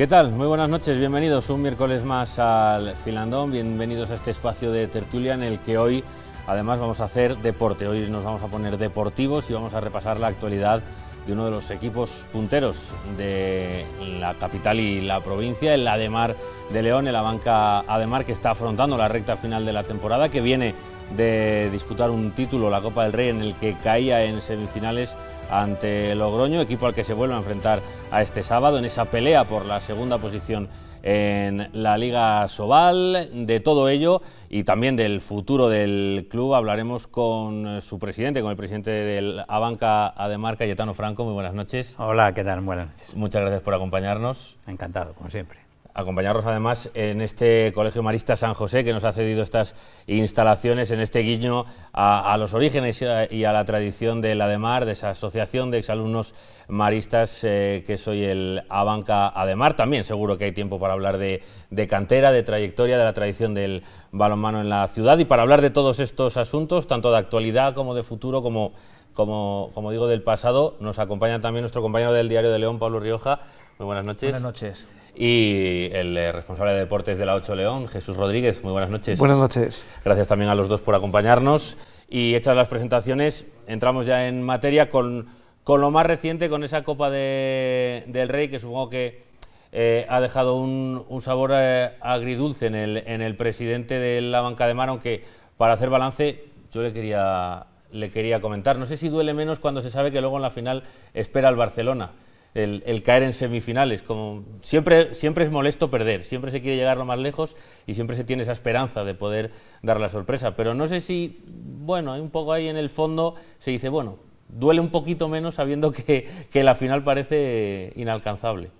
¿Qué tal? Muy buenas noches, bienvenidos un miércoles más al Finlandón, bienvenidos a este espacio de tertulia en el que hoy además vamos a hacer deporte, hoy nos vamos a poner deportivos y vamos a repasar la actualidad de uno de los equipos punteros de la capital y la provincia, el Ademar de León, el Abanca Ademar que está afrontando la recta final de la temporada, que viene de disputar un título, la Copa del Rey, en el que caía en semifinales ante Logroño, equipo al que se vuelve a enfrentar a este sábado en esa pelea por la segunda posición en la Liga Sobal. De todo ello y también del futuro del club hablaremos con su presidente, con el presidente del Abanca Ademar, Cayetano Franco. Muy buenas noches. Hola, ¿qué tal? Buenas noches. Muchas gracias por acompañarnos. Encantado, como siempre. Acompañaros además en este Colegio Marista San José que nos ha cedido estas instalaciones, en este guiño a, los orígenes y a, la tradición del ADEMAR, de esa asociación de exalumnos maristas eh, que soy el Abanca ADEMAR. También seguro que hay tiempo para hablar de, cantera, de trayectoria, de la tradición del balonmano en la ciudad y para hablar de todos estos asuntos, tanto de actualidad como de futuro, como como, como, digo, del pasado. Nos acompaña también nuestro compañero del Diario de León, Pablo Rioja. Muy buenas noches. Buenas noches y el eh, responsable de deportes de la 8 León, Jesús Rodríguez. Muy buenas noches. Buenas noches. Gracias también a los dos por acompañarnos. Y hechas las presentaciones, entramos ya en materia con, con lo más reciente, con esa Copa del Rey, que supongo que eh, ha dejado un, sabor eh, agridulce en el, presidente de la banca de mar, que para hacer balance yo le quería, le quería comentar. No sé si duele menos cuando se sabe que luego en la final espera el Barcelona el, caer en semifinales. Como siempre, siempre es molesto perder, siempre se quiere llegar lo más lejos y siempre se tiene esa esperanza de poder dar la sorpresa. Pero no sé si, bueno, hay un poco ahí en el fondo, se dice, bueno, duele un poquito menos sabiendo que, la final parece inalcanzable.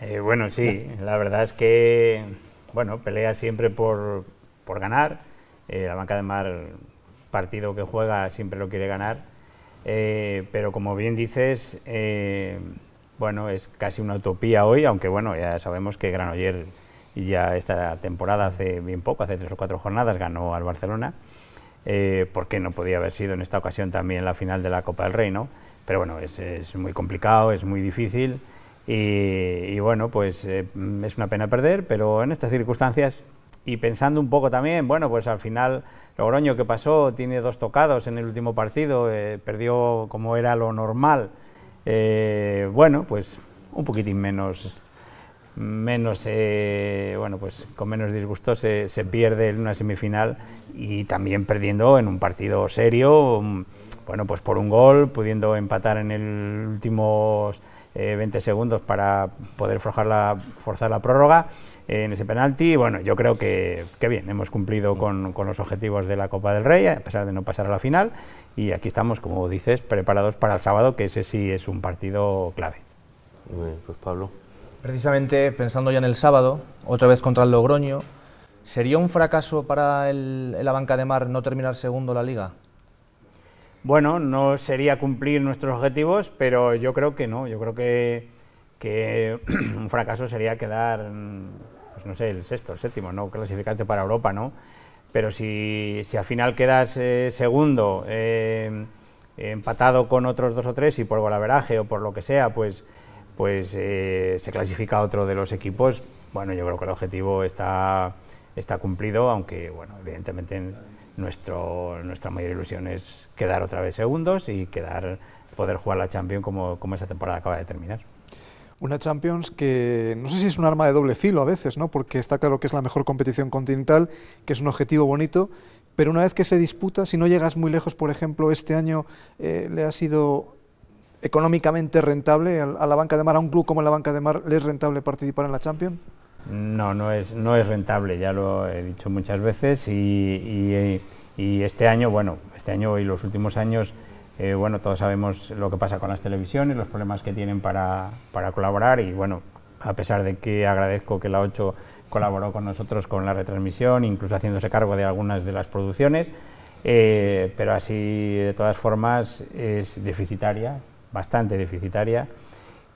Eh, bueno, sí, la verdad es que, bueno, pelea siempre por, ganar. Eh, la banca de mar, partido que juega, siempre lo quiere ganar. Eh, pero como bien dices, bueno, es casi una utopía hoy, aunque bueno, ya sabemos que Granoller ya esta temporada hace bien poco, hace tres o cuatro jornadas, ganó al Barcelona, eh, porque no podía haber sido en esta ocasión también la final de la Copa del Rey, ¿no? Pero bueno, es, muy complicado, es muy difícil y, bueno, pues eh, es una pena perder, pero en estas circunstancias y pensando un poco también, bueno, pues al final Logroño que pasó tiene dos tocados en el último partido, eh, perdió como era lo normal eh, bueno, pues un poquitín menos, menos eh, bueno, pues con menos disgusto se, pierde en una semifinal y también perdiendo en un partido serio, bueno, pues por un gol, pudiendo empatar en el últimos 20 eh, segundos para poder forzar la prórroga en ese penalti. Bueno, yo creo que, bien, hemos cumplido con, los objetivos de la Copa del Rey, a pesar de no pasar a la final y aquí estamos, como dices, preparados para el sábado, que ese sí es un partido clave. Pues Pablo. Precisamente pensando ya en el sábado, otra vez contra el Logroño, ¿sería un fracaso para la banca de mar no terminar segundo la liga? Bueno, no sería cumplir nuestros objetivos, pero yo creo que no. Yo creo que, un fracaso sería quedar, mm, pues no sé, el sexto, el séptimo, no clasificante para Europa, ¿no? pero si, al final quedas eh, segundo, eh, empatado con otros dos o tres y por golaveraje o por lo que sea, pues, pues eh, se clasifica otro de los equipos, bueno, yo creo que el objetivo está, está cumplido, aunque, bueno, evidentemente nuestro, nuestra mayor ilusión es quedar otra vez segundos y quedar poder jugar la Champions como, como esa temporada acaba de terminar. Una Champions que no sé si es un arma de doble filo a veces, ¿no? porque está claro que es la mejor competición continental, que es un objetivo bonito, pero una vez que se disputa, si no llegas muy lejos, por ejemplo, este año eh, le ha sido económicamente rentable a la banca de mar, a un club como la banca de mar, ¿le es rentable participar en la Champions? No, no es, no es rentable, ya lo he dicho muchas veces y, y eh, este año, bueno, este año y los últimos años eh, bueno, todos sabemos lo que pasa con las televisiones, los problemas que tienen para, colaborar y bueno, a pesar de que agradezco que la 8 colaboró con nosotros con la retransmisión, incluso haciéndose cargo de algunas de las producciones, eh, pero así de todas formas es deficitaria, bastante deficitaria.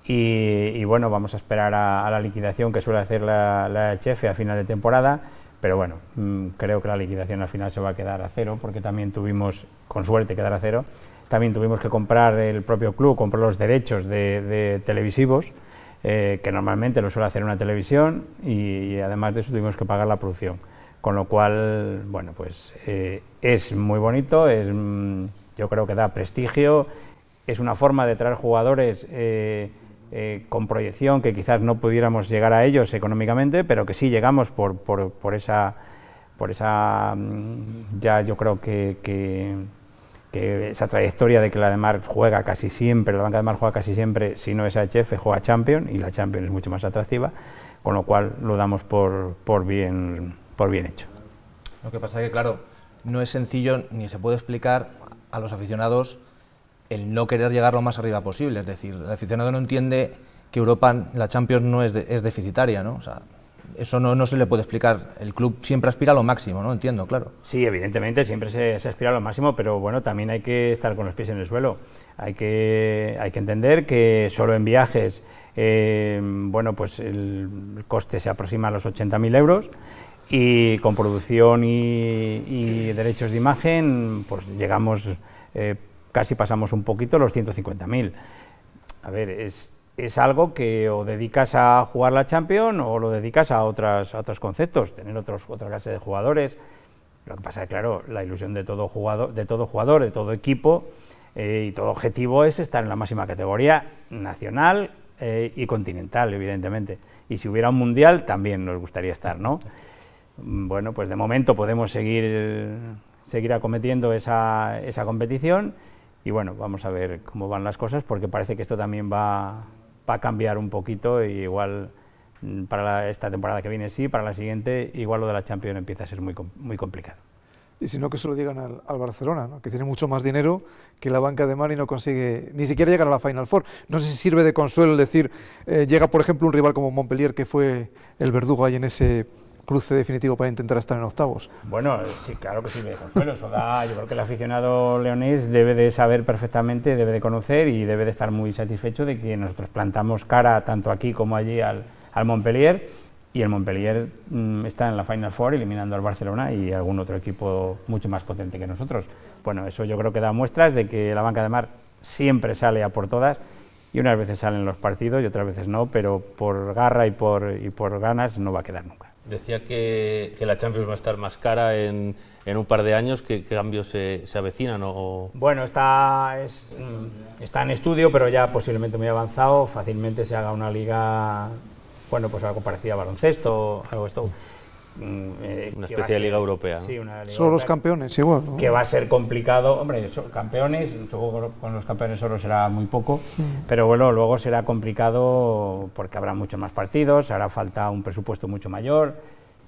Y, bueno, vamos a esperar a, la liquidación que suele hacer la, la HF a final de temporada, pero bueno, mm, creo que la liquidación al final se va a quedar a cero, porque también tuvimos, con suerte, quedar a cero, también tuvimos que comprar el propio club, comprar los derechos de, televisivos, eh, que normalmente lo suele hacer una televisión, y, además de eso tuvimos que pagar la producción. Con lo cual, bueno, pues eh, es muy bonito, es, mm, yo creo que da prestigio, es una forma de traer jugadores eh, con proyección que quizás no pudiéramos llegar a ellos económicamente, pero que sí llegamos por, esa, por esa, mm, ya yo creo que que esa trayectoria de que la de Mar juega casi siempre, la banca de Mar juega casi siempre, si no es HF, juega Champion y la Champions es mucho más atractiva, con lo cual lo damos por, por, bien, por bien hecho. Lo que pasa es que, claro, no es sencillo ni se puede explicar a los aficionados el no querer llegar lo más arriba posible. Es decir, el aficionado no entiende que Europa, la Champions, no es, es deficitaria, ¿no? eso no, se le puede explicar. El club siempre aspira a lo máximo, ¿no? Entiendo, claro. Sí, evidentemente, siempre se, aspira a lo máximo, pero bueno, también hay que estar con los pies en el suelo. Hay que, hay que entender que solo en viajes, eh, bueno, pues el coste se aproxima a los 80.000 euros y con producción y, derechos de imagen, pues llegamos, eh, casi pasamos un poquito los 150.000. A ver, es es algo que o dedicas a jugar la Champions o lo dedicas a, otros conceptos, tener otra clase de jugadores. Lo que pasa es, claro, la ilusión de todo jugador, de todo, jugador, de todo equipo eh, y todo objetivo es estar en la máxima categoría nacional eh, y continental, evidentemente. Y si hubiera un mundial, también nos gustaría estar, ¿no? Mm, bueno, pues de momento podemos seguir, seguir acometiendo esa, esa competición y bueno, vamos a ver cómo van las cosas porque parece que esto también va, va a cambiar un poquito y igual mm, para esta temporada que viene sí, para la siguiente igual lo de la Champions empieza a ser muy, muy complicado. Y si no, que se lo digan al, Barcelona, que tiene mucho más dinero que la banca de Mar y no consigue ni siquiera llegar a la Final Four. No sé si sirve de consuelo decir, eh, llega por ejemplo un rival como Montpellier, que fue el verdugo ahí en ese cruce definitivo para intentar estar en octavos. Bueno, eh, sí, claro que sí, de consuelo. Eso da, yo creo que el aficionado leonés debe de saber perfectamente, debe de conocer y debe de estar muy satisfecho de que nosotros plantamos cara tanto aquí como allí al, Montpellier y el Montpellier mm, está en la Final Four eliminando al Barcelona y algún otro equipo mucho más potente que nosotros. Bueno, eso yo creo que da muestras de que la banca de mar siempre sale a por todas y unas veces salen los partidos y otras veces no, pero por garra y por, y por ganas no va a quedar nunca. Decía que, que, la Champions va a estar más cara en, en un par de años. ¿Qué, cambios se, se, avecinan? O... Bueno, está, es, mm, está en estudio, pero ya posiblemente muy avanzado. Fácilmente se haga una liga, bueno, pues algo parecido a baloncesto, algo esto. Mm, eh, una especie de liga europea. son los campeones, igual. Que va a ser complicado. Hombre, campeones, con los campeones solo será muy poco, mm. pero bueno, luego será complicado porque habrá muchos más partidos, hará falta un presupuesto mucho mayor.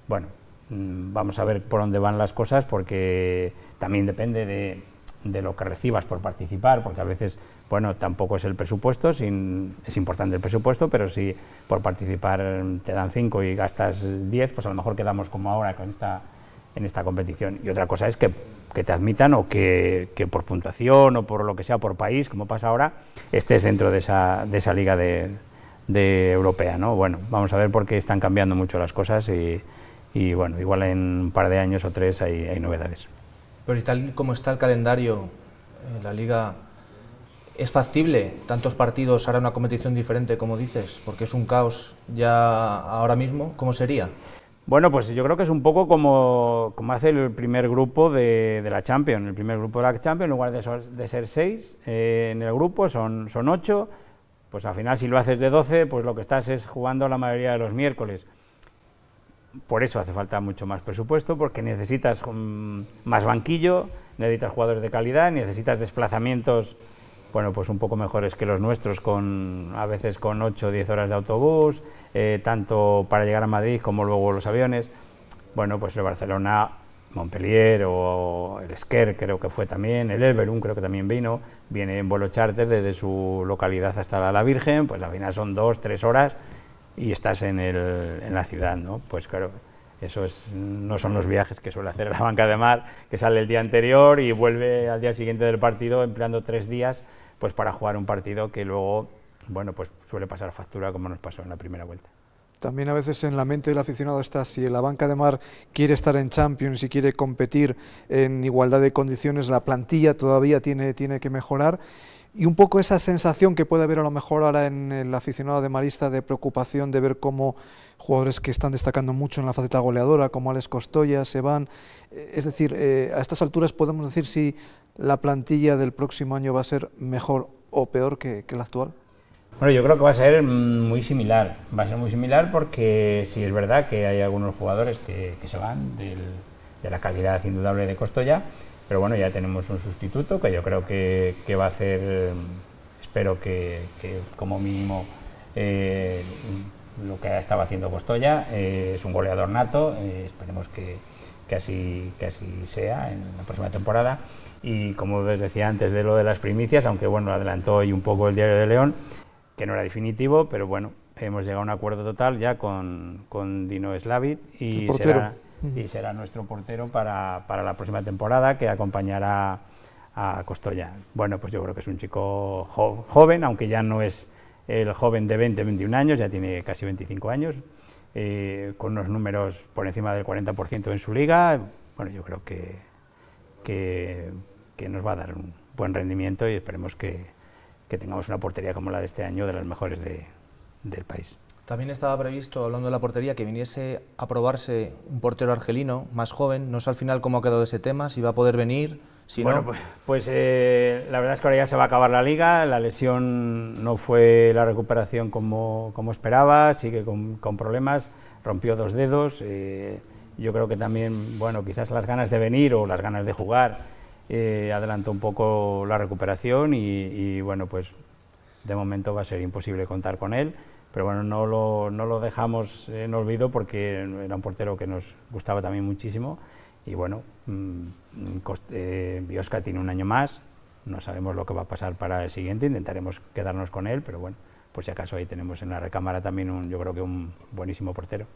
Bueno, mm, vamos a ver por dónde van las cosas porque también depende de lo que recibas por participar, porque a veces bueno, tampoco es el presupuesto, sin, es importante el presupuesto, pero si por participar te dan 5 y gastas 10, pues a lo mejor quedamos como ahora con esta, en esta competición. Y otra cosa es que, te admitan o que, por puntuación o por lo que sea, por país, como pasa ahora, estés dentro de esa, de esa liga de, europea, ¿no? Bueno, vamos a ver porque están cambiando mucho las cosas y, bueno, igual en un par de años o tres hay, novedades. Pero y tal como está el calendario, eh, la liga ¿Es factible tantos partidos hará una competición diferente, como dices? Porque es un caos ya ahora mismo. ¿Cómo sería? Bueno, pues yo creo que es un poco como, hace el primer grupo de, la Champions. El primer grupo de la Champions, en lugar de, ser seis eh, en el grupo, son, son ocho. Pues al final, si lo haces de doce, pues lo que estás es jugando la mayoría de los miércoles. Por eso hace falta mucho más presupuesto, porque necesitas mm, más banquillo, necesitas jugadores de calidad, necesitas desplazamientos bueno, pues un poco mejores que los nuestros, con, a veces con 8 o 10 horas de autobús, eh, tanto para llegar a Madrid como luego los aviones. Bueno, pues el Barcelona, Montpellier o el Esquer creo que fue también, el Elberum creo que también vino, viene en vuelo charter desde su localidad hasta la Virgen, pues al final son 2, 3 horas y estás en, la ciudad, ¿no? Pues claro, eso no son los viajes que suele hacer la banca de mar, que sale el día anterior y vuelve al día siguiente del partido empleando tres días pues, para jugar un partido que luego, bueno, pues suele pasar factura como nos pasó en la primera vuelta. También a veces en la mente del aficionado está si la banca de mar quiere estar en Champions y quiere competir en igualdad de condiciones, la plantilla todavía tiene, tiene que mejorar y un poco esa sensación que puede haber a lo mejor ahora en el aficionado de Marista de preocupación de ver cómo jugadores que están destacando mucho en la faceta goleadora, como Alex Costoya, se van. Eh, es decir, eh, a estas alturas podemos decir si la plantilla del próximo año va a ser mejor o peor que, la actual. Bueno, yo creo que va a ser mm, muy similar. Va a ser muy similar porque sí es verdad que hay algunos jugadores que, se van de la calidad indudable de Costoya, pero bueno, ya tenemos un sustituto que yo creo que, va a hacer, espero que, como mínimo eh, lo que estaba haciendo Costoya, eh, es un goleador nato, eh, esperemos que, así, que así sea en la próxima temporada. Y como les decía antes de lo de las primicias, aunque bueno, adelantó hoy un poco el diario de León, que no era definitivo, pero bueno, hemos llegado a un acuerdo total ya con, con Dino Slavid. y será y será nuestro portero para, para, la próxima temporada que acompañará a Costoya. Bueno, pues yo creo que es un chico joven, aunque ya no es el joven de 20, 21 años, ya tiene casi 25 años, eh, con unos números por encima del 40% en su liga. Bueno, yo creo que, nos va a dar un buen rendimiento y esperemos que, tengamos una portería como la de este año de las mejores del país. También estaba previsto, hablando de la portería, que viniese a probarse un portero argelino más joven. No sé al final cómo ha quedado ese tema, si va a poder venir, si no. Pues, pues eh, la verdad es que ahora ya se va a acabar la liga. La lesión no fue la recuperación como, esperaba, sigue con, con problemas. Rompió dos dedos. Eh, yo creo que también, bueno, quizás las ganas de venir o las ganas de jugar eh, adelantó un poco la recuperación y, y bueno, pues de momento va a ser imposible contar con él pero bueno, no lo, no lo dejamos en olvido porque era un portero que nos gustaba también muchísimo y bueno, mm, eh, Biosca tiene un año más, no sabemos lo que va a pasar para el siguiente, intentaremos quedarnos con él, pero bueno, por si acaso ahí tenemos en la recámara también un, yo creo que un buenísimo portero.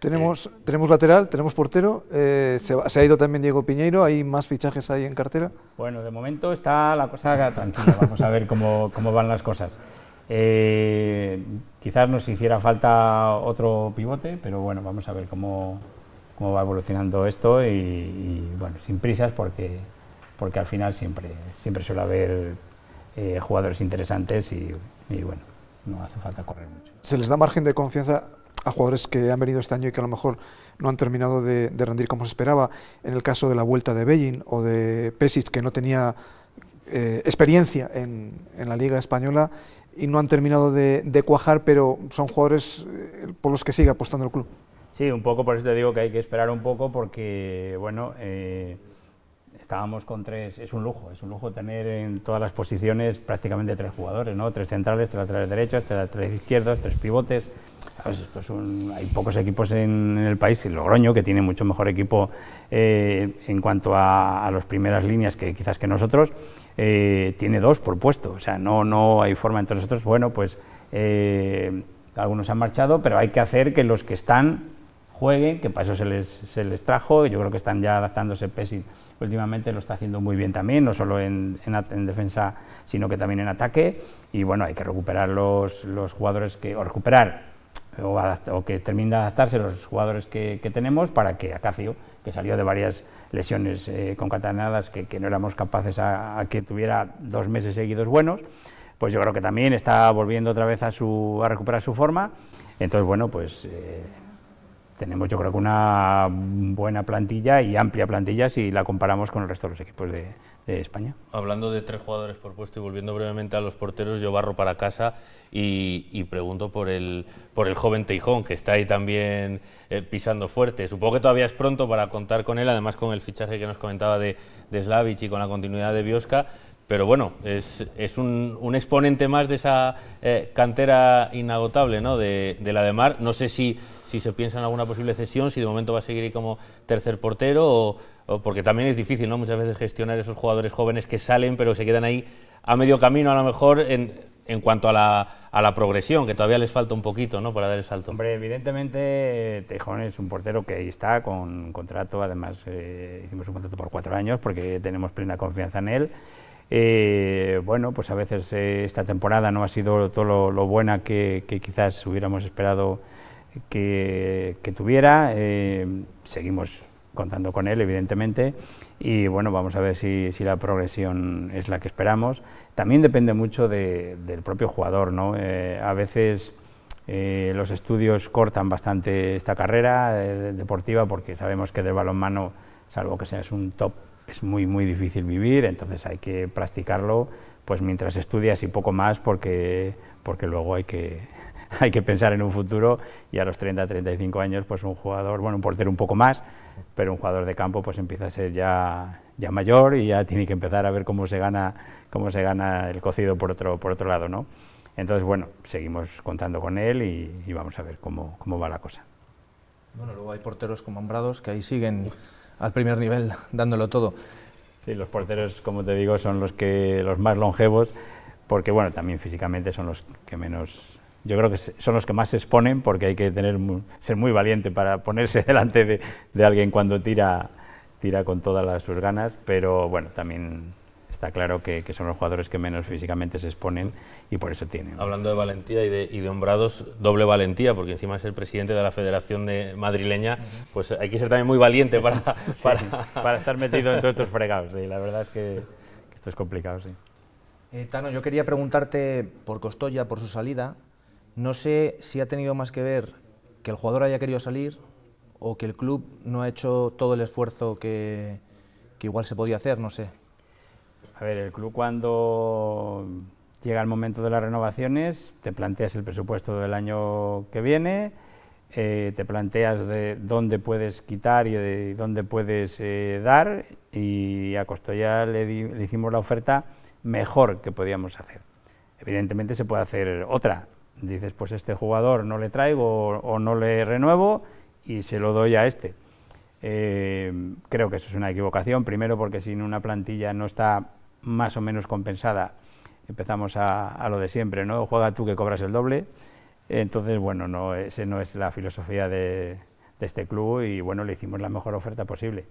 Tenemos, tenemos lateral, tenemos portero, eh, se, se, ha ido también Diego Piñeiro, ¿hay más fichajes ahí en cartera? Bueno, de momento está la cosa tranquila, vamos a ver cómo, cómo van las cosas. Eh, quizás nos hiciera falta otro pivote, pero bueno, vamos a ver cómo, cómo va evolucionando esto y, bueno, sin prisas porque, porque al final siempre, siempre suele haber eh, jugadores interesantes y, bueno, no hace falta correr mucho. ¿Se les da margen de confianza a jugadores que han venido este año y que a lo mejor no han terminado de, rendir como se esperaba. En el caso de la vuelta de Beijing o de Pesic, que no tenía eh, experiencia en, en, la Liga Española, y no han terminado de, cuajar, pero son jugadores eh, por los que sigue apostando el club. Sí, un poco por eso te digo que hay que esperar un poco porque, bueno, eh, estábamos con tres, es un lujo, es un lujo tener en todas las posiciones prácticamente tres jugadores, ¿no? Tres centrales, tres laterales derechos, tres, tres izquierdos, tres pivotes. hay pocos equipos en, el país, y Logroño, que tiene mucho mejor equipo eh, en cuanto a, a las primeras líneas que quizás que nosotros, eh, tiene dos por puesto, o sea, no, no hay forma entre nosotros, bueno, pues eh, algunos han marchado, pero hay que hacer que los que están jueguen, que para eso se les, se les trajo, yo creo que están ya adaptándose PESI últimamente lo está haciendo muy bien también, no solo en, en, defensa, sino que también en ataque. Y bueno, hay que recuperar los, los jugadores que, o recuperar o, que terminen de adaptarse los jugadores que, tenemos para que Acacio, que salió de varias lesiones eh, concatenadas, que, no éramos capaces a, que tuviera dos meses seguidos buenos, pues yo creo que también está volviendo otra vez a, su, a recuperar su forma. Entonces, bueno, pues eh, tenemos yo creo que una buena plantilla y amplia plantilla si la comparamos con el resto de los equipos de, España. Hablando de tres jugadores por puesto y volviendo brevemente a los porteros, yo barro para casa y, pregunto por el, por el joven Teijón, que está ahí también eh, pisando fuerte. Supongo que todavía es pronto para contar con él, además con el fichaje que nos comentaba de, de Slavic y con la continuidad de Biosca, pero bueno, es, un, un, exponente más de esa eh, cantera inagotable ¿no? de, de la de Mar. No sé si si se piensa en alguna posible cesión, si de momento va a seguir como tercer portero, o, porque también es difícil, ¿no? Muchas veces gestionar esos jugadores jóvenes que salen, pero se quedan ahí a medio camino, a lo mejor en, en cuanto a la, a la, progresión, que todavía les falta un poquito ¿no? para dar el salto. Hombre, evidentemente Tejón es un portero que ahí está con contrato, además eh, hicimos un contrato por cuatro años porque tenemos plena confianza en él. Eh, bueno, pues a veces eh, esta temporada no ha sido todo lo, buena que, que quizás hubiéramos esperado que, tuviera. Eh, seguimos contando con él, evidentemente, y bueno, vamos a ver si, si la progresión es la que esperamos. También depende mucho del propio jugador, ¿no? Eh, a veces eh, los estudios cortan bastante esta carrera deportiva porque sabemos que del balonmano, salvo que seas un top, es muy, muy difícil vivir, entonces hay que practicarlo pues mientras estudias y poco más porque, porque luego hay que, hay que pensar en un futuro y a los 30, 35 años, pues un jugador, bueno, un portero un poco más, pero un jugador de campo pues empieza a ser ya, ya mayor y ya tiene que empezar a ver cómo se gana, cómo se gana el cocido por otro, por otro lado, ¿no? Entonces, bueno, seguimos contando con él y, vamos a ver cómo, va la cosa. Bueno, luego hay porteros como Ambrados que ahí siguen al primer nivel dándolo todo. Sí, los porteros, como te digo, son los que los más longevos, porque bueno, también físicamente son los que menos yo creo que son los que más se exponen porque hay que tener, ser muy valiente para ponerse delante de, alguien cuando tira, tira con todas las, sus ganas, pero bueno, también está claro que, son los jugadores que menos físicamente se exponen y por eso tienen. Hablando de valentía y de, hombrados, doble valentía, porque encima es el presidente de la Federación de Madrileña, pues hay que ser también muy valiente para, para... estar metido en todos estos fregados. Y la verdad es que, esto es complicado, sí. Eh, Tano, yo quería preguntarte por Costoya, por su salida, no sé si ha tenido más que ver que el jugador haya querido salir o que el club no ha hecho todo el esfuerzo que, igual se podía hacer, no sé. A ver, el club cuando llega el momento de las renovaciones, te planteas el presupuesto del año que viene, eh, te planteas de dónde puedes quitar y de dónde puedes eh, dar y a Costoya le hicimos la oferta mejor que podíamos hacer. Evidentemente se puede hacer otra, dices, pues este jugador no le traigo o, no le renuevo y se lo doy a este. Eh, creo que eso es una equivocación, primero porque si una plantilla no está más o menos compensada, empezamos a, lo de siempre, ¿no? Juega tú que cobras el doble. Entonces, bueno, no, esa no es la filosofía de, este club y, bueno, le hicimos la mejor oferta posible.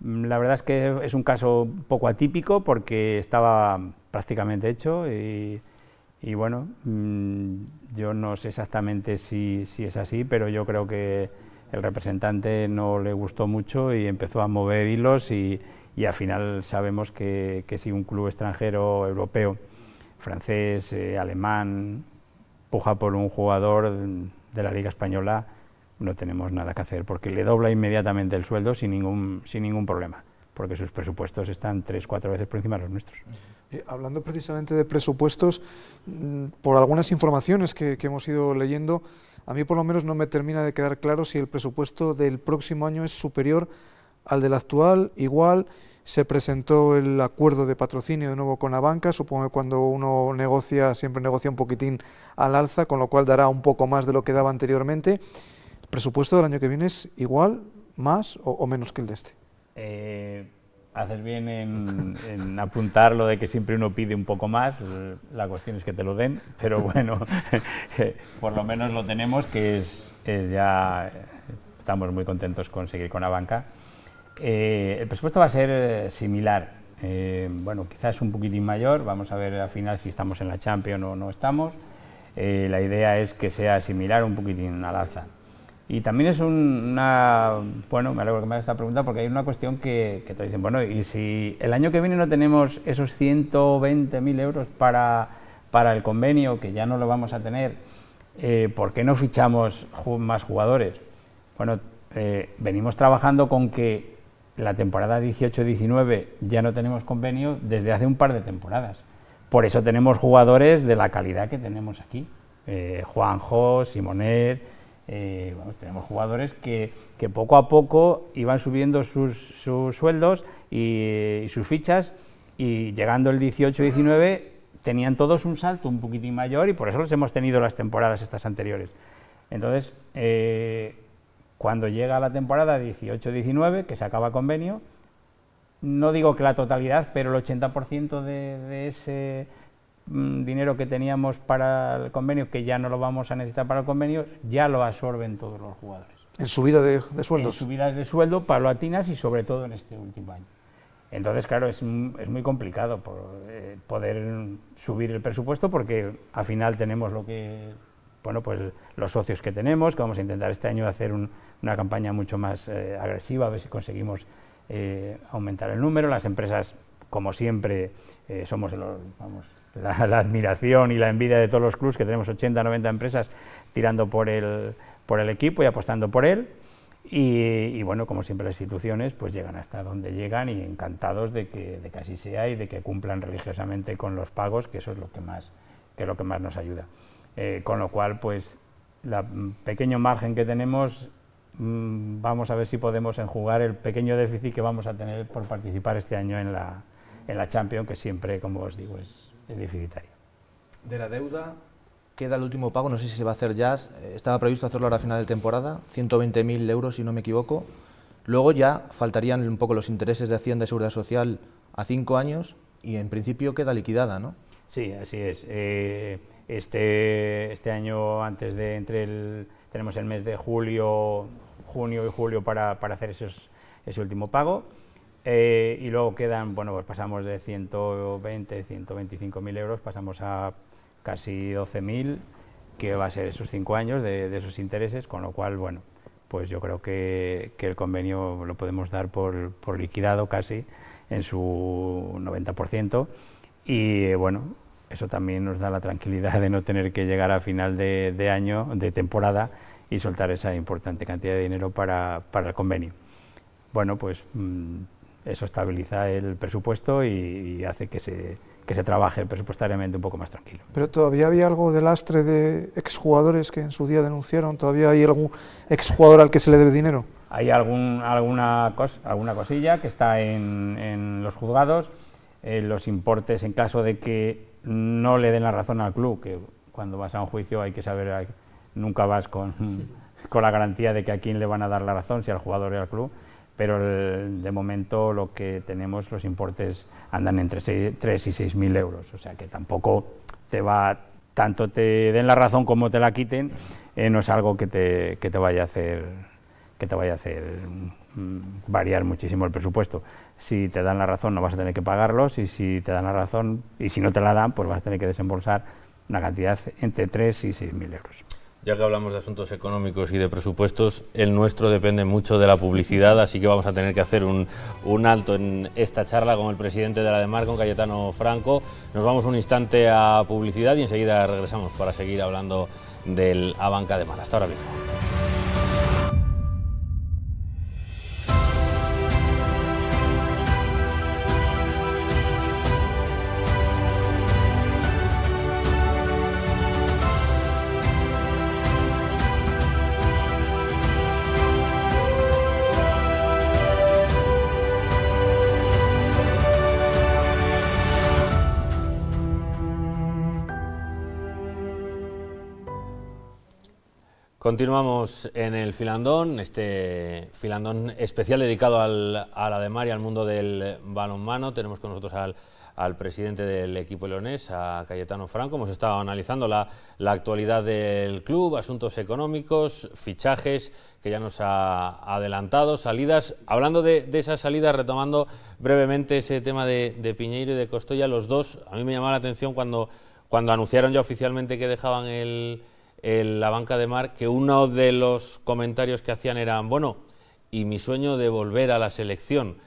Mm, la verdad es que es un caso poco atípico porque estaba prácticamente hecho y y bueno, mm, yo no sé exactamente si, es así, pero yo creo que el representante no le gustó mucho y empezó a mover hilos y, y al final sabemos que, si un club extranjero europeo, francés, eh, alemán, puja por un jugador de la Liga Española, no tenemos nada que hacer porque le dobla inmediatamente el sueldo sin ningún, sin ningún problema, porque sus presupuestos están tres, cuatro veces por encima de los nuestros. Eh, hablando precisamente de presupuestos, mm, por algunas informaciones que, hemos ido leyendo, a mí por lo menos no me termina de quedar claro si el presupuesto del próximo año es superior al del actual, igual se presentó el acuerdo de patrocinio de nuevo con la banca, supongo que cuando uno negocia siempre negocia un poquitín al alza, con lo cual dará un poco más de lo que daba anteriormente. ¿El presupuesto del año que viene es igual, más o, menos que el de este? Eh, Haces bien en, apuntar lo de que siempre uno pide un poco más, eh, la cuestión es que te lo den, pero bueno, eh, por lo menos lo tenemos, que es, ya, estamos muy contentos con seguir con la banca. Eh, el presupuesto va a ser similar, bueno, quizás un poquitín mayor, vamos a ver al final si estamos en la Champions o no estamos. la idea es que sea similar un poquitín al alza. Y también es una, bueno, me alegro que me haga esta pregunta porque hay una cuestión que, que te dicen, bueno, y si el año que viene no tenemos esos 120.000 euros para, para el convenio, que ya no lo vamos a tener, eh, ¿por qué no fichamos más jugadores? Bueno, eh, venimos trabajando con que la temporada 18-19 ya no tenemos convenio desde hace un par de temporadas. Por eso tenemos jugadores de la calidad que tenemos aquí. Eh, Juanjo, Simonet, eh, bueno, tenemos jugadores que, poco a poco iban subiendo sus, sueldos y, sus fichas y llegando el 18-19 tenían todos un salto un poquitín mayor y por eso los hemos tenido las temporadas estas anteriores. Entonces, eh, cuando llega la temporada 18-19, que se acaba convenio, no digo que la totalidad, pero el 80% de ese Mm, dinero que teníamos para el convenio, que ya no lo vamos a necesitar para el convenio, ya lo absorben todos los jugadores. ¿El subido de, de sueldos. En subida de sueldo, latinas y sobre todo en este último año. Entonces, claro, es, es muy complicado eh, poder subir el presupuesto porque al final tenemos lo que, bueno, pues los socios que tenemos, que vamos a intentar este año hacer una campaña mucho más eh, agresiva, a ver si conseguimos eh, aumentar el número. Las empresas, como siempre, somos los, vamos, la, admiración y la envidia de todos los clubs, que tenemos 80, 90 empresas tirando por el, por el equipo y apostando por él. Y, bueno, como siempre las instituciones pues llegan hasta donde llegan y encantados de que, de que así sea y de que cumplan religiosamente con los pagos, que eso es lo que más, que lo que más nos ayuda. Eh, con lo cual, pues, el pequeño margen que tenemos, mm, vamos a ver si podemos enjugar el pequeño déficit que vamos a tener por participar este año en la, en la Champions, que siempre, como os digo, es de la deuda, queda el último pago, no sé si se va a hacer ya, estaba previsto hacerlo ahora a final de temporada, 120.000 euros si no me equivoco. Luego ya faltarían un poco los intereses de Hacienda y Seguridad Social a cinco años y en principio queda liquidada, ¿no? Sí, así es. Eh, este, este año antes de entre el, tenemos el mes de julio, junio y julio para, hacer ese último pago y luego quedan, bueno, pues pasamos de 120, 125 mil euros, pasamos a casi mil, que va a ser esos cinco años de, esos intereses, con lo cual, bueno, pues yo creo que, el convenio lo podemos dar por, liquidado casi en su 90%, y bueno, eso también nos da la tranquilidad de no tener que llegar a final de, año, de temporada, y soltar esa importante cantidad de dinero para, el convenio. Bueno, pues... Mm, eso estabiliza el presupuesto y, hace que se, trabaje presupuestariamente un poco más tranquilo. Pero todavía había algo de lastre de exjugadores que en su día denunciaron, todavía hay algún exjugador al que se le debe dinero. Hay alguna, cosilla que está en, los juzgados, los importes en caso de que no le den la razón al club, que cuando vas a un juicio hay que saber, nunca vas con, con la garantía de que a quién le van a dar la razón, si al jugador o al club pero eh, de momento lo que tenemos, los importes andan entre 3 y 6 mil euros, o sea que tampoco te va, tanto te den la razón como te la quiten, eh, no es algo que te, que te vaya a hacer, que te vaya a hacer mm, variar muchísimo el presupuesto. Si te dan la razón no vas a tener que pagarlos y si te dan la razón y si no te la dan pues vas a tener que desembolsar una cantidad entre 3 y 6 mil euros. Ya que hablamos de asuntos económicos y de presupuestos, el nuestro depende mucho de la publicidad, así que vamos a tener que hacer un, alto en esta charla con el presidente de la DEMAR, con Cayetano Franco. Nos vamos un instante a publicidad y enseguida regresamos para seguir hablando del Abanca de Mar. Hasta ahora mismo. Continuamos en el filandón, este filandón especial dedicado al, la Mar y al mundo del balonmano. Tenemos con nosotros al, presidente del equipo leonés, a Cayetano Franco. Hemos estado analizando la, la actualidad del club, asuntos económicos, fichajes que ya nos ha adelantado, salidas. Hablando de, esas salidas, retomando brevemente ese tema de, de Piñeiro y de Costoya, los dos, a mí me llamó la atención cuando, cuando anunciaron ya oficialmente que dejaban el en la banca de mar que uno de los comentarios que hacían eran, bueno, y mi sueño de volver a la selección.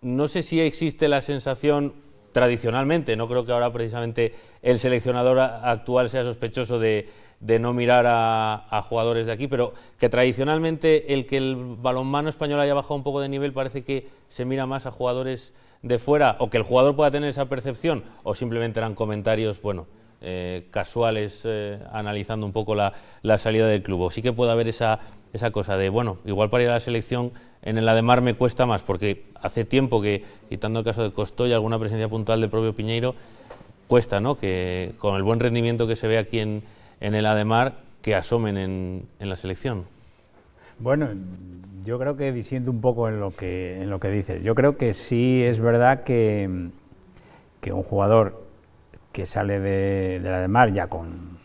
No sé si existe la sensación tradicionalmente, no creo que ahora precisamente el seleccionador actual sea sospechoso de, no mirar a, a, jugadores de aquí, pero que tradicionalmente el que el balonmano español haya bajado un poco de nivel parece que se mira más a jugadores de fuera, o que el jugador pueda tener esa percepción, o simplemente eran comentarios, bueno, eh, casuales eh, analizando un poco la, salida del club. O sí que puede haber esa, esa cosa de, bueno, igual para ir a la selección en el Ademar me cuesta más, porque hace tiempo que, quitando el caso de Costoya, alguna presencia puntual del propio Piñeiro, cuesta, ¿no? Que con el buen rendimiento que se ve aquí en, el Ademar, que asomen en, en, la selección. Bueno, yo creo que diciendo un poco en lo que, en lo que dices, yo creo que sí es verdad que, que un jugador que sale de, la de mar ya con,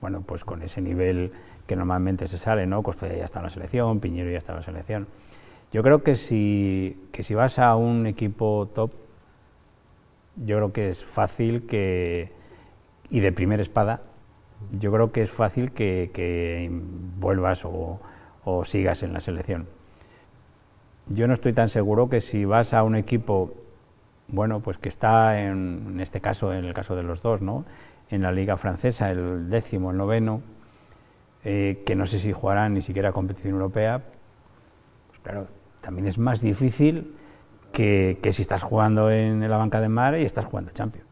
bueno, pues con ese nivel que normalmente se sale, ¿no? Costoya ya está en la selección, Piñero ya está en la selección. Yo creo que si, que si vas a un equipo top, yo creo que es fácil que, y de primera espada, yo creo que es fácil que, vuelvas o, o sigas en la selección. Yo no estoy tan seguro que si vas a un equipo bueno, pues que está en, este caso, en el caso de los dos, ¿no? en la Liga Francesa, el décimo, el noveno, eh, que no sé si jugarán ni siquiera competición europea, pues claro, también es más difícil que, si estás jugando en la banca de mar y estás jugando Champions.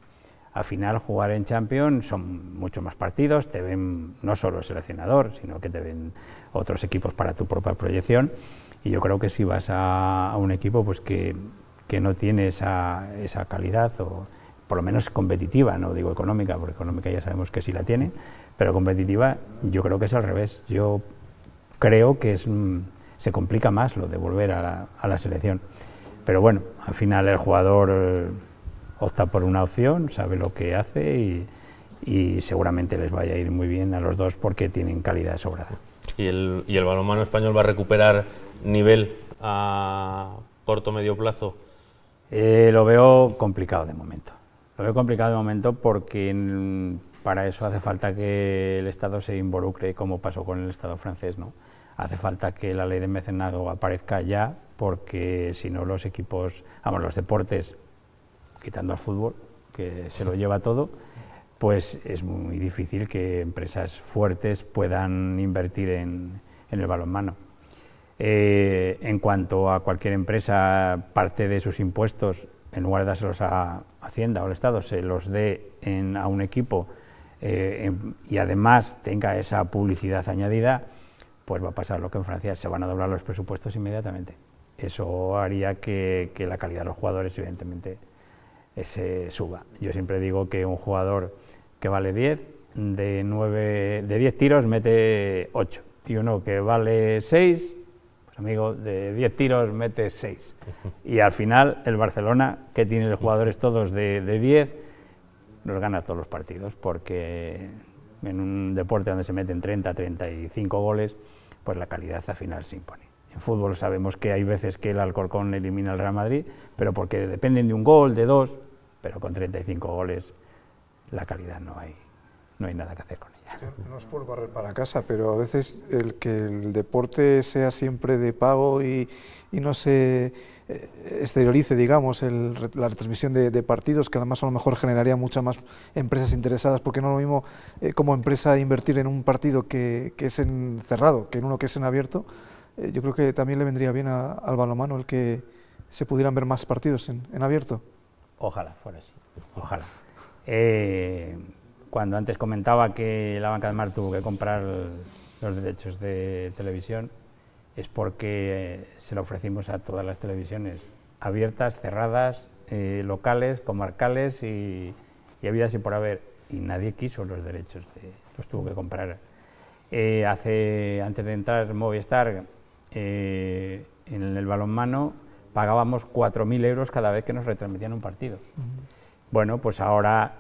Al final, jugar en Champions son muchos más partidos, te ven no solo el seleccionador, sino que te ven otros equipos para tu propia proyección. Y yo creo que si vas a un equipo pues que que no tiene esa, esa calidad, o por lo menos competitiva, no digo económica, porque económica ya sabemos que sí la tiene, pero competitiva yo creo que es al revés. Yo creo que es, mm, se complica más lo de volver a la, selección. Pero bueno, al final el jugador eh, opta por una opción, sabe lo que hace y, seguramente les vaya a ir muy bien a los dos porque tienen calidad sobrada. ¿Y el, y el balonmano español va a recuperar nivel a corto medio plazo? Eh, lo veo complicado de momento. Lo veo complicado de momento porque mm, para eso hace falta que el Estado se involucre, como pasó con el Estado francés. ¿no? Hace falta que la ley de mecenado aparezca ya, porque si no los equipos, vamos, los deportes, quitando al fútbol, que se lo lleva todo, pues es muy difícil que empresas fuertes puedan invertir en el balonmano. Eh, en cuanto a cualquier empresa, parte de sus impuestos, en lugar de a Hacienda o al Estado, se los dé a un equipo eh, y además tenga esa publicidad añadida, pues va a pasar lo que en Francia se van a doblar los presupuestos inmediatamente. Eso haría que, la calidad de los jugadores, evidentemente, se suba. Yo siempre digo que un jugador que vale 10, de, 9, de 10 tiros mete 8. Y uno que vale 6, amigo, de 10 tiros mete 6. Y al final el Barcelona, que tiene los jugadores todos de 10, nos gana todos los partidos, porque en un deporte donde se meten 30, 35 goles, pues la calidad al final se impone. En fútbol sabemos que hay veces que el Alcorcón elimina al Real Madrid, pero porque dependen de un gol, de dos, pero con 35 goles la calidad no hay, no hay nada que hacer con él. No es por barrer para casa, pero a veces el que el deporte sea siempre de pago y, y no se eh, exteriorice, digamos, la retransmisión de, partidos, que además a lo mejor generaría muchas más empresas interesadas, porque no es lo mismo eh, como empresa invertir en un partido que, es en cerrado, que en uno que es en abierto. Eh, yo creo que también le vendría bien a, al balonmano el que se pudieran ver más partidos en, en abierto. Ojalá fuera así, ojalá. Eh cuando antes comentaba que la banca del mar tuvo que comprar los derechos de televisión, es porque eh, se lo ofrecimos a todas las televisiones, abiertas, cerradas, eh, locales, comarcales y, y habidas y por haber. Y nadie quiso los derechos, los tuvo que comprar. Eh, hace, antes de entrar Movistar en el balonmano, pagábamos 4.000 euros cada vez que nos retransmitían un partido. Bueno, pues ahora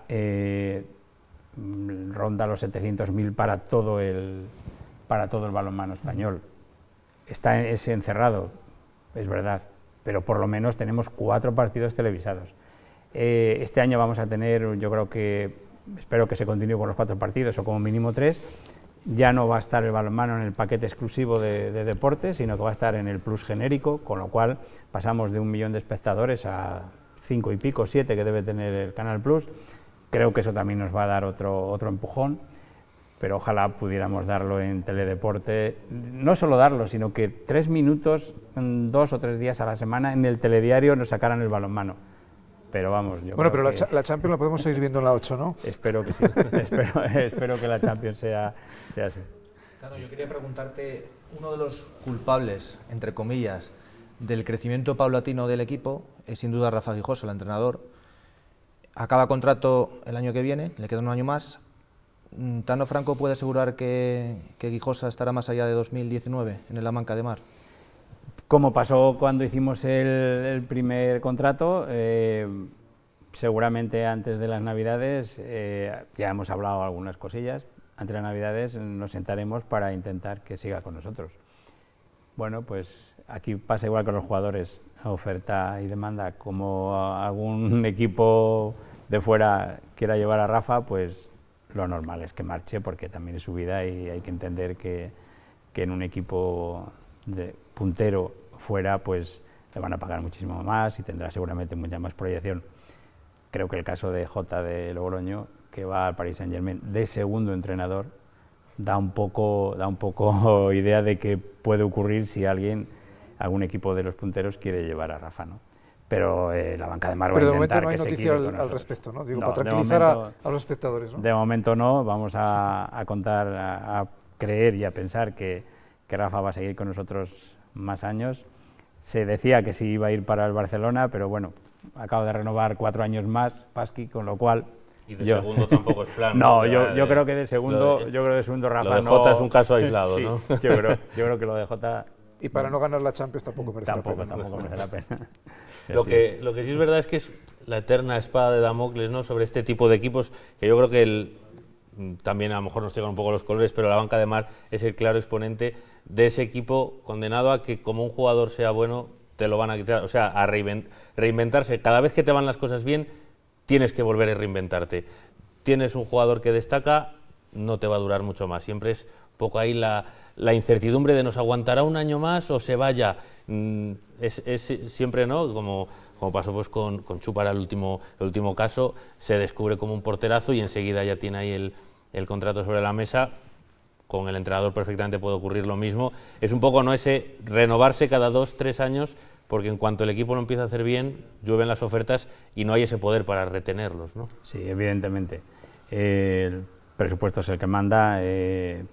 Mm, ronda los 700.000 para todo el para todo el balonmano español. Está es encerrado, es verdad, pero por lo menos tenemos cuatro partidos televisados. Eh, este año vamos a tener, yo creo que, espero que se continúe con los cuatro partidos o como mínimo tres. Ya no va a estar el balonmano en el paquete exclusivo de, de deportes, sino que va a estar en el plus genérico, con lo cual pasamos de un millón de espectadores a cinco y pico, siete que debe tener el Canal Plus Creo que eso también nos va a dar otro, otro empujón, pero ojalá pudiéramos darlo en teledeporte. No solo darlo, sino que tres minutos, mm, dos o tres días a la semana en el telediario nos sacaran el balonmano. Pero vamos, yo Bueno, pero la, la, Champions la podemos seguir viendo en la 8, ¿no? espero que sí. espero, que la Champions sea, sea así. yo quería preguntarte, uno de los culpables, entre comillas, del crecimiento paulatino del equipo es sin duda Rafa Gijoso, el entrenador, acaba contrato el año que viene, le queda un año más. Mm, ¿Tano Franco puede asegurar que, Guijosa estará más allá de 2019 en el Amanca de Mar? Como pasó cuando hicimos el, primer contrato, eh, seguramente antes de las Navidades, eh, ya hemos hablado algunas cosillas, antes de las Navidades nos sentaremos para intentar que siga con nosotros. Bueno, pues aquí pasa igual con los jugadores, oferta y demanda, como algún equipo de fuera quiera llevar a Rafa, pues lo normal es que marche porque también es su vida y hay que entender que, en un equipo de puntero fuera pues le van a pagar muchísimo más y tendrá seguramente mucha más proyección. Creo que el caso de J de Logroño, que va al Paris Saint Germain de segundo entrenador, da un poco, da un poco idea de qué puede ocurrir si alguien, algún equipo de los punteros quiere llevar a Rafa. ¿no? pero eh, la banca de mar va a intentar de momento no hay que noticia al, respecto, ¿no? Digo, para tranquilizar a, los espectadores, ¿no? De momento no, vamos a, a contar, a, creer y a pensar que, Rafa va a seguir con nosotros más años. Se decía que sí iba a ir para el Barcelona, pero bueno, acaba de renovar cuatro años más Pasqui, con lo cual... Y de yo, segundo tampoco es plan. no, yo, eh, yo creo que de segundo, de, yo creo de segundo Rafa lo de Jota es un caso aislado, ¿no? Yo creo, yo creo que lo de Jota y para no ganar la Champions tampoco merece la pena. Tampoco merece la pena. lo, que, lo que sí es verdad es que es la eterna espada de Damocles ¿no? sobre este tipo de equipos, que yo creo que el, mm, también a lo mejor nos llegan un poco los colores, pero la banca de mar es el claro exponente de ese equipo condenado a que como un jugador sea bueno, te lo van a quitar. O sea, a reinventarse. Cada vez que te van las cosas bien, tienes que volver a reinventarte. Tienes un jugador que destaca, no te va a durar mucho más. Siempre es poco ahí la la incertidumbre de nos aguantará un año más o se vaya, mm, es, siempre, ¿no? Como, como pasó pues con, con Chupara el último, el último caso, se descubre como un porterazo y enseguida ya tiene ahí el, contrato sobre la mesa, con el entrenador perfectamente puede ocurrir lo mismo. Es un poco no ese renovarse cada dos, tres años, porque en cuanto el equipo no empieza a hacer bien, llueven las ofertas y no hay ese poder para retenerlos. ¿no? Sí, evidentemente. el presupuesto es el que manda. Eh,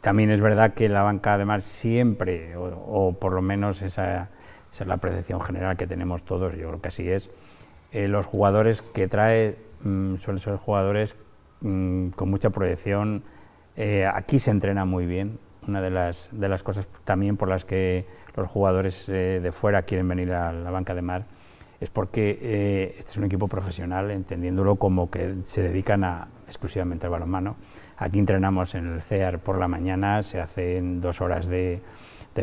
también es verdad que la banca de mar siempre, o, por lo menos esa, es la percepción general que tenemos todos, yo creo que así es, eh, los jugadores que trae mm, suelen ser jugadores mm, con mucha proyección, eh, aquí se entrena muy bien, una de las, de las cosas también por las que los jugadores eh, de fuera quieren venir a la banca de mar es porque eh, este es un equipo profesional, entendiéndolo como que se dedican a, exclusivamente al balonmano. Aquí entrenamos en el CEAR por la mañana, se hacen dos horas de,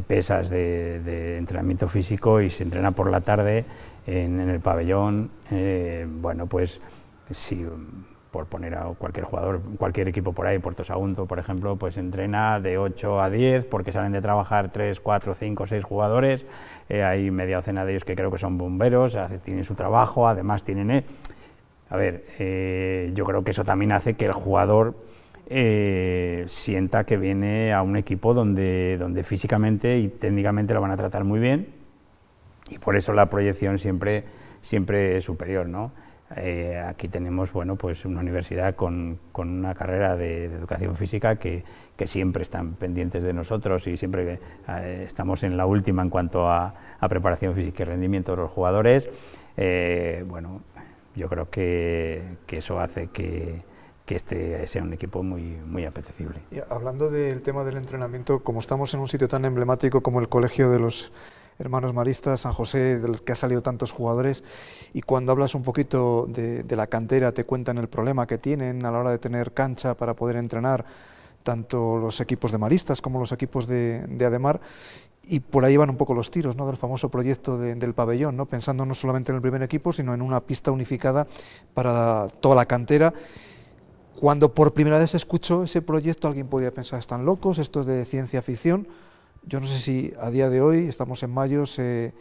pesas de, entrenamiento físico y se entrena por la tarde en, el pabellón. Eh, bueno, pues si por poner a cualquier jugador, cualquier equipo por ahí, Puerto Sagunto, por ejemplo, pues entrena de 8 a 10 porque salen de trabajar 3, 4, 5, 6 jugadores, eh, hay media docena de ellos que creo que son bomberos, tienen su trabajo, además tienen... Eh, a ver, eh, yo creo que eso también hace que el jugador sienta que viene a un equipo donde, donde físicamente y técnicamente lo van a tratar muy bien y por eso la proyección siempre, siempre es superior, ¿no? Eh, aquí tenemos bueno, pues una universidad con, con una carrera de, educación física que, que, siempre están pendientes de nosotros y siempre eh, estamos en la última en cuanto a, preparación física y rendimiento de los jugadores. Eh, bueno, yo creo que, que eso hace que, que este sea un equipo muy, muy apetecible. hablando del tema del entrenamiento, como estamos en un sitio tan emblemático como el Colegio de los Hermanos Maristas, San José, del que ha salido tantos jugadores, y cuando hablas un poquito de, la cantera, te cuentan el problema que tienen a la hora de tener cancha para poder entrenar tanto los equipos de Maristas como los equipos de, Ademar, y por ahí van un poco los tiros ¿no? del famoso proyecto del pabellón, pensando no solamente en el primer equipo, sino en una pista unificada para toda la cantera. Cuando por primera vez escuchó ese proyecto, alguien podía pensar, están locos, esto es de ciencia ficción, yo no sé si a día de hoy, estamos en mayo, se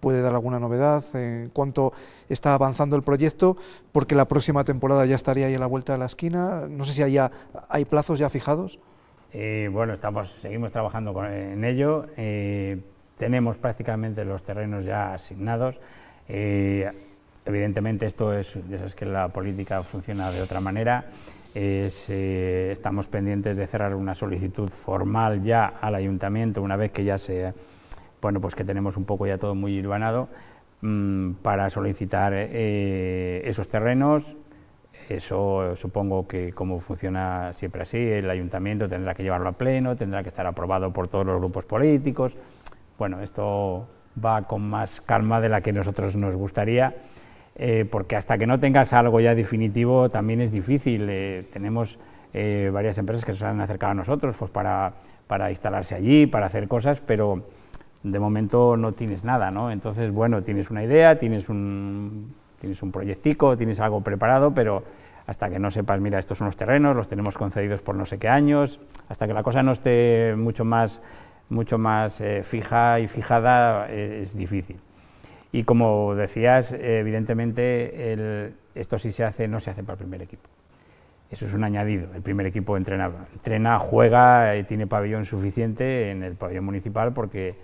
puede dar alguna novedad en cuanto está avanzando el proyecto, porque la próxima temporada ya estaría ahí a la vuelta de la esquina. No sé si hay, hay plazos ya fijados. Eh, bueno, estamos, seguimos trabajando en ello. Eh, tenemos prácticamente los terrenos ya asignados. Eh, evidentemente esto es, ya sabes que la política funciona de otra manera. Eh, estamos pendientes de cerrar una solicitud formal ya al ayuntamiento, una vez que ya sea bueno, pues que tenemos un poco ya todo muy hilvanado, mm, para solicitar eh, esos terrenos. Eso supongo que como funciona siempre así, el ayuntamiento tendrá que llevarlo a pleno, tendrá que estar aprobado por todos los grupos políticos. Bueno, esto va con más calma de la que nosotros nos gustaría eh, porque hasta que no tengas algo ya definitivo también es difícil. Eh, tenemos eh, varias empresas que se han acercado a nosotros pues para, para, instalarse allí, para hacer cosas, pero de momento no tienes nada, ¿no? Entonces, bueno, tienes una idea, tienes un, tienes un proyectico, tienes algo preparado, pero hasta que no sepas, mira, estos son los terrenos, los tenemos concedidos por no sé qué años, hasta que la cosa no esté mucho más, mucho más fija y fijada, es difícil. Y como decías, evidentemente el, esto si se hace, no se hace para el primer equipo. Eso es un añadido. El primer equipo entrena, entrena juega, y tiene pabellón suficiente en el pabellón municipal porque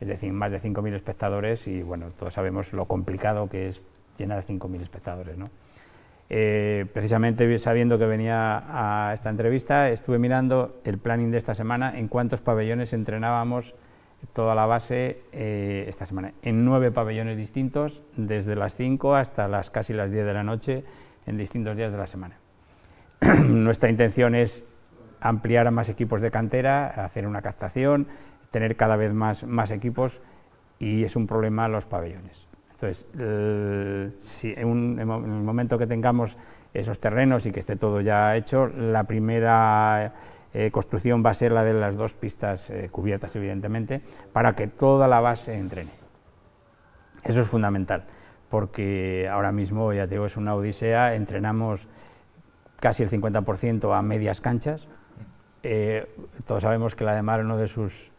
es decir, más de 5.000 espectadores y bueno, todos sabemos lo complicado que es llenar 5.000 espectadores. ¿no? Eh, precisamente sabiendo que venía a esta entrevista, estuve mirando el planning de esta semana en cuántos pabellones entrenábamos toda la base eh, esta semana, en nueve pabellones distintos, desde las 5 hasta las casi las 10 de la noche, en distintos días de la semana. Nuestra intención es ampliar a más equipos de cantera, hacer una captación, tener cada vez más, más equipos y es un problema los pabellones. Entonces, si en el momento que tengamos esos terrenos y que esté todo ya hecho, la primera eh, construcción va a ser la de las dos pistas eh, cubiertas, evidentemente, para que toda la base entrene. Eso es fundamental, porque ahora mismo, ya te digo, es una odisea, entrenamos casi el 50% a medias canchas. Eh, todos sabemos que la de Mar, uno de sus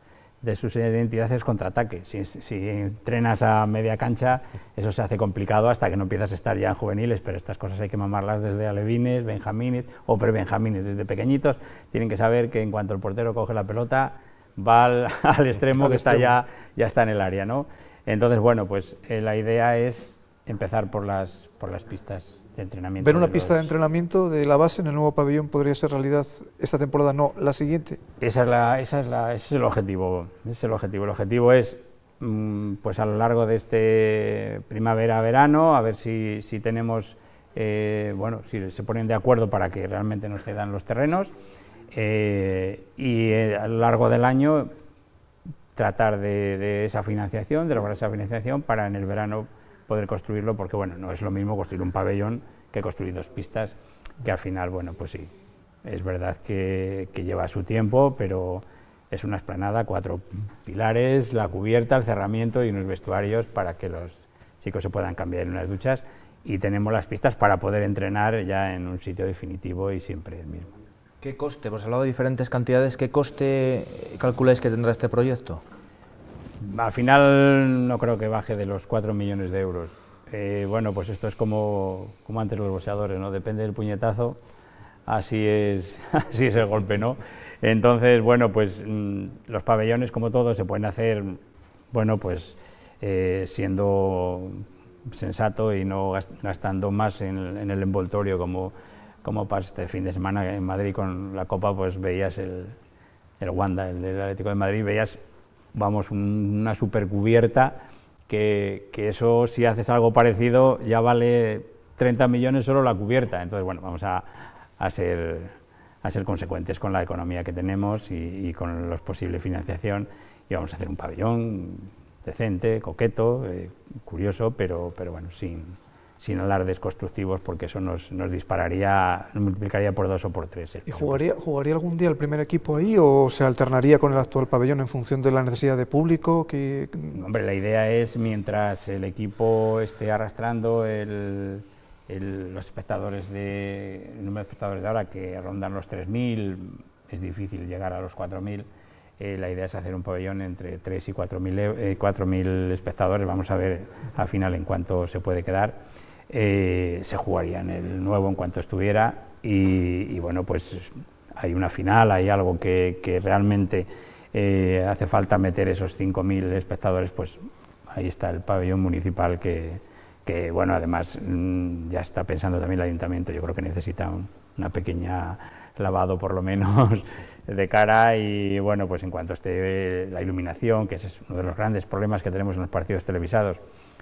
de sus identidades es contraataque. Si, entrenas a media cancha, eso se hace complicado hasta que no empiezas a estar ya en juveniles, pero estas cosas hay que mamarlas desde alevines, benjamines o prebenjamines, desde pequeñitos. Tienen que saber que en cuanto el portero coge la pelota, va al, extremo que está ya, ya está en el área. ¿no? Entonces, bueno, pues eh, la idea es empezar por las, por las pistas entrenamiento. ¿Ver una pista de entrenamiento de la base en el nuevo pabellón podría ser realidad esta temporada, no la siguiente? Esa es la, esa es la, ese es el objetivo. es el objetivo. El objetivo es, mm, pues a lo largo de este primavera-verano, a ver si, tenemos, eh, bueno, si se ponen de acuerdo para que realmente nos quedan los terrenos. Eh, y eh, a lo largo del año tratar de, de esa financiación, de lograr esa financiación para en el verano poder construirlo, porque bueno, no es lo mismo construir un pabellón que construir dos pistas, que al final, bueno, pues sí, es verdad que, lleva su tiempo, pero es una esplanada, cuatro pilares, la cubierta, el cerramiento y unos vestuarios para que los chicos se puedan cambiar en unas duchas y tenemos las pistas para poder entrenar ya en un sitio definitivo y siempre el mismo. ¿Qué coste? Pues hablado de diferentes cantidades. ¿Qué coste calculáis que tendrá este proyecto? Al final no creo que baje de los 4 millones de euros. Eh, bueno, pues esto es como, como antes los boxeadores, ¿no? Depende del puñetazo, así es, es el golpe, ¿no? Entonces, bueno, pues mm, los pabellones, como todo, se pueden hacer, bueno, pues eh, siendo sensato y no gastando más en, el envoltorio, como, como para este fin de semana en Madrid con la Copa, pues veías el, el Wanda, el del Atlético de Madrid, veías vamos, una supercubierta, que, que eso si haces algo parecido ya vale 30 millones solo la cubierta. Entonces, bueno, vamos a, a ser a ser consecuentes con la economía que tenemos y, con los posibles financiación y vamos a hacer un pabellón decente, coqueto, eh, curioso, pero, pero bueno, sin, sin alardes constructivos, porque eso nos, nos dispararía, nos multiplicaría por dos o por tres. ¿Y jugaría, jugaría algún día el primer equipo ahí o se alternaría con el actual pabellón en función de la necesidad de público? Que... Hombre, la idea es mientras el equipo esté arrastrando el, los espectadores de, número de espectadores de ahora que rondan los 3.000, es difícil llegar a los 4.000. Eh, la idea es hacer un pabellón entre 3 y 4.000 eh, espectadores. Vamos a ver al final en cuánto se puede quedar. Eh, se jugaría en el nuevo en cuanto estuviera y, bueno, pues hay una final, hay algo que, realmente eh, hace falta meter esos 5.000 espectadores, pues ahí está el pabellón municipal que, bueno, además mm, ya está pensando también el ayuntamiento, yo creo que necesita una pequeña lavado por lo menos de cara y bueno, pues en cuanto esté la iluminación, que es uno de los grandes problemas que tenemos en los partidos televisados,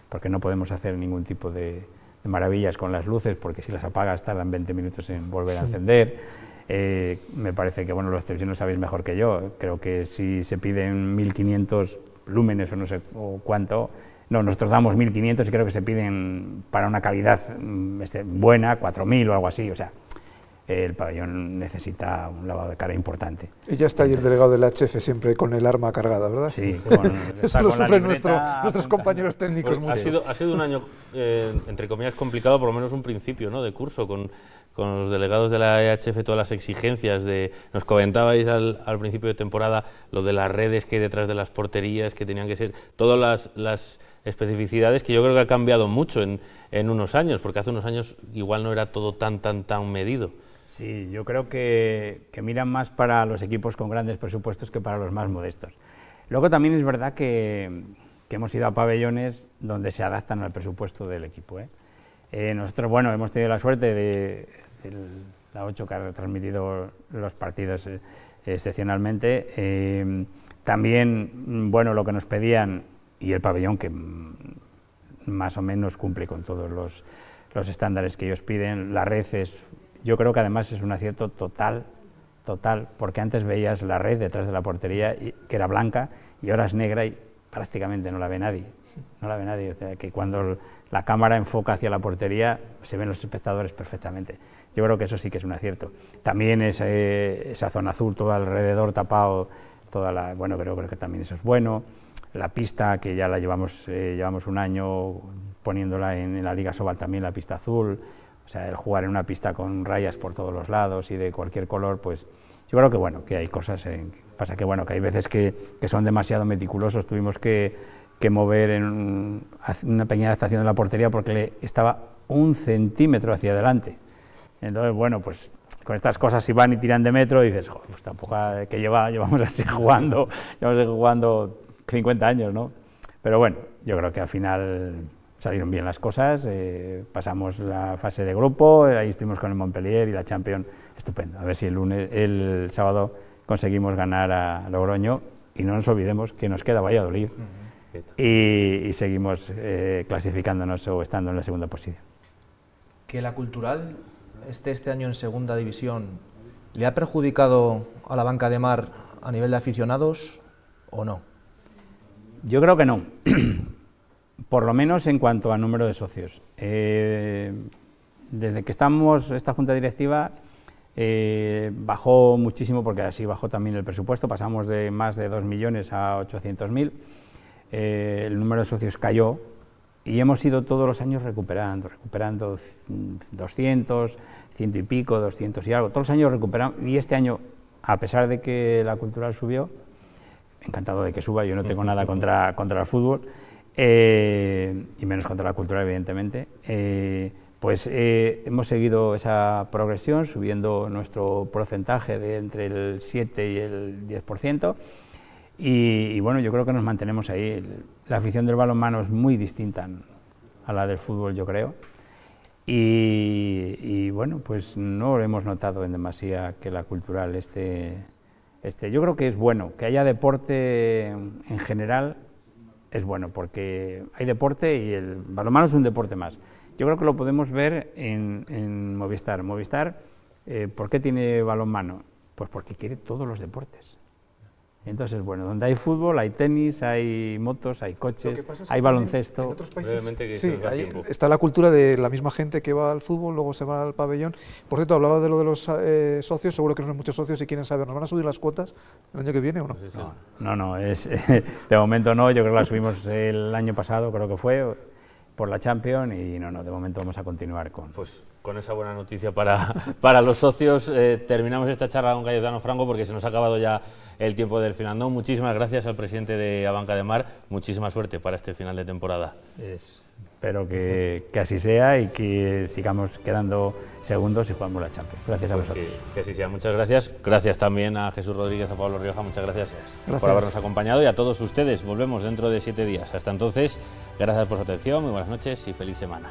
porque no podemos hacer ningún tipo de, maravillas con las luces, porque si las apagas tardan 20 minutos en volver a encender. Eh, me parece que bueno, los televisores lo sabéis mejor que yo. Creo que si se piden 1500 lúmenes o no sé o cuánto, no, nosotros damos 1500 y creo que se piden para una calidad mm, este, buena 4000 o algo así. O sea, el pabellón necesita un lavado de cara importante. Y ya está ahí el delegado del HF siempre con el arma cargada, ¿verdad? Sí, Eso lo sufren nuestros compañeros técnicos. Pues ha, sido, ha sido un año, eh, entre comillas, complicado, por lo menos un principio ¿no? de curso, con, los delegados de la EHF todas las exigencias de... Nos comentabais al, principio de temporada lo de las redes que hay detrás de las porterías, que tenían que ser... Todas las, especificidades que yo creo que ha cambiado mucho en, en unos años, porque hace unos años igual no era todo tan, tan, tan medido. Sí, yo creo que, miran más para los equipos con grandes presupuestos que para los más modestos. Luego también es verdad que, hemos ido a pabellones donde se adaptan al presupuesto del equipo. ¿eh? Eh, nosotros, bueno, hemos tenido la suerte de, la 8 que ha transmitido los partidos eh, excepcionalmente. Em, también, mm, bueno, lo que nos pedían y el pabellón que mm, más o menos cumple con todos los, los estándares que ellos piden. La red es yo creo que además es un acierto total, total, porque antes veías la red detrás de la portería, que era blanca, y ahora es negra y prácticamente no la ve nadie. No la ve nadie. O sea, que cuando la cámara enfoca hacia la portería, se ven los espectadores perfectamente. Yo creo que eso sí que es un acierto. También esa, esa zona azul, todo alrededor tapado, toda la, bueno, creo, que también eso es bueno. La pista, que ya la llevamos, eh, llevamos un año poniéndola en la Liga Sobal también, la pista azul. O sea, el jugar en una pista con rayas por todos los lados y de cualquier color, pues yo creo que bueno, que hay cosas, en, pasa que bueno, que hay veces que, son demasiado meticulosos, tuvimos que, mover en una pequeña estación de la portería porque le estaba un centímetro hacia adelante. Entonces, bueno, pues con estas cosas si van y tiran de metro, dices, pues tampoco que lleva, llevamos así jugando, llevamos jugando 50 años, ¿no? Pero bueno, yo creo que al final salieron bien las cosas, eh, pasamos la fase de grupo, ahí estuvimos con el Montpellier y la Champions, estupendo. A ver si el, lunes, el sábado conseguimos ganar a Logroño y no nos olvidemos que nos queda Valladolid y, seguimos eh, clasificándonos o estando en la segunda posición. Que la cultural esté este año en segunda división, ¿le ha perjudicado a la banca de mar a nivel de aficionados o no? Yo creo que no. por lo menos en cuanto al número de socios. Eh, desde que estamos, esta junta directiva eh, bajó muchísimo, porque así bajó también el presupuesto, pasamos de más de 2 millones a 800.000, mil, eh, el número de socios cayó y hemos ido todos los años recuperando, recuperando 200, ciento y pico, 200 y algo, todos los años recuperamos, y este año, a pesar de que la cultural subió, encantado de que suba, yo no tengo nada contra el fútbol, eh, y menos contra la cultura, evidentemente, eh, pues eh, hemos seguido esa progresión, subiendo nuestro porcentaje de entre el 7 y el 10%, y, bueno, yo creo que nos mantenemos ahí. La afición del balonmano es muy distinta a la del fútbol, yo creo, y, bueno, pues no hemos notado en demasía que la cultural esté... yo creo que es bueno que haya deporte en general es bueno, porque hay deporte y el balonmano es un deporte más. Yo creo que lo podemos ver en, Movistar. Movistar, eh, ¿por qué tiene balonmano? Pues porque quiere todos los deportes. Entonces, bueno, donde hay fútbol, hay tenis, hay motos, hay coches, hay baloncesto. que sí, está la cultura de la misma gente que va al fútbol, luego se va al pabellón. Por cierto, hablaba de lo de los eh, socios, seguro que no hay muchos socios y quieren saber, ¿nos van a subir las cuotas el año que viene o no? No, no, es, de momento no, yo creo que la subimos el año pasado, creo que fue, por la Champions y no, no, de momento vamos a continuar con... Pues con esa buena noticia para, para los socios eh, terminamos esta charla con Cayetano Franco porque se nos ha acabado ya el tiempo del no Muchísimas gracias al presidente de Abanca de Mar, muchísima suerte para este final de temporada. Espero que, así sea y que sigamos quedando segundos y jugamos la Champions. Gracias a pues vosotros. Que, así sea. Muchas gracias. Gracias también a Jesús Rodríguez, a Pablo Rioja. Muchas gracias, por habernos acompañado y a todos ustedes. Volvemos dentro de siete días. Hasta entonces, gracias por su atención, muy buenas noches y feliz semana.